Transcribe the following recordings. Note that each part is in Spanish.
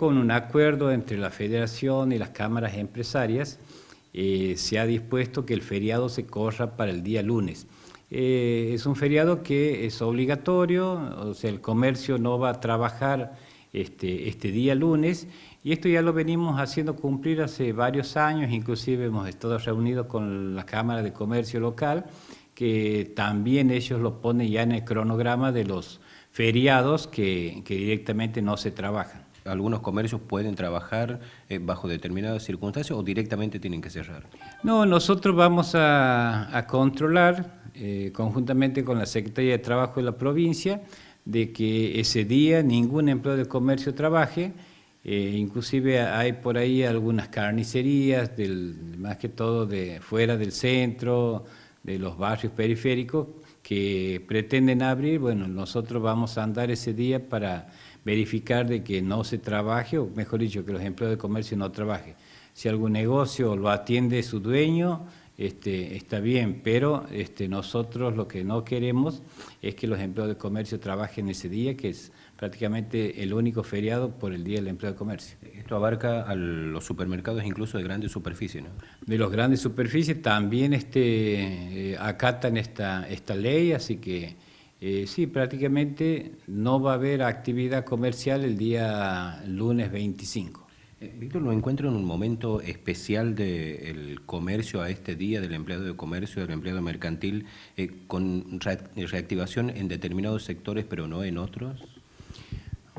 con un acuerdo entre la federación y las cámaras empresarias, eh, se ha dispuesto que el feriado se corra para el día lunes. Eh, es un feriado que es obligatorio, o sea, el comercio no va a trabajar este, este, día lunes y esto ya lo venimos haciendo cumplir hace varios años, inclusive hemos estado reunidos con la Cámara de Comercio Local, que también ellos lo ponen ya en el cronograma de los feriados que directamente no se trabajan algunos comercios pueden trabajar eh, bajo determinadas circunstancias o directamente tienen que cerrar? No, nosotros vamos a, controlar eh, conjuntamente con la Secretaría de Trabajo de la provincia de que ese día ningún empleado de comercio trabaje. Eh, inclusive hay por ahí algunas carnicerías, del, más que todo de fuera del centro, de los barrios periféricos, que pretenden abrir, bueno, nosotros vamos a andar ese día para verificar de que no se trabaje, o mejor dicho, que los empleados de comercio no trabajen. Si algún negocio lo atiende su dueño, este, está bien, pero este, nosotros lo que no queremos es que los empleados de comercio trabajen ese día, que es prácticamente el único feriado por el Día del Empleo de Comercio. Esto abarca a los supermercados incluso de grandes superficies, ¿no? De los grandes superficies también este, eh, acatan esta, esta ley, así que eh, sí, prácticamente no va a haber actividad comercial el día lunes 25. Eh, Víctor, lo encuentro en un momento especial del comercio a este día, del empleado de comercio, del empleado mercantil, eh, con reactivación en determinados sectores, pero no en otros.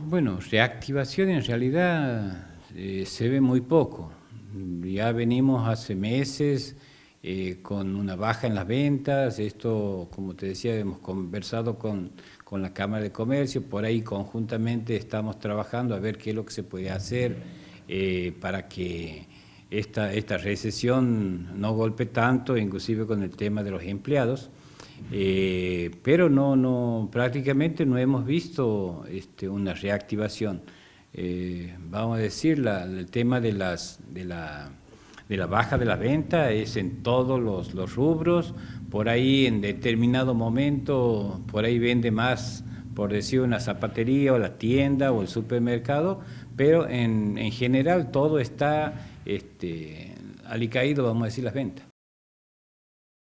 Bueno, reactivación en realidad eh, se ve muy poco. Ya venimos hace meses con una baja en las ventas. Esto, como te decía, hemos conversado con, con la Cámara de Comercio. Por ahí conjuntamente estamos trabajando a ver qué es lo que se puede hacer eh, para que esta, esta recesión no golpe tanto, inclusive con el tema de los empleados. Eh, pero no, no, prácticamente no hemos visto este, una reactivación. Eh, vamos a decir, la, el tema de, las, de, la, de la baja de la venta es en todos los, los rubros, por ahí en determinado momento, por ahí vende más por decir una zapatería o la tienda o el supermercado, pero en, en general todo está este, alicaído, vamos a decir, las ventas.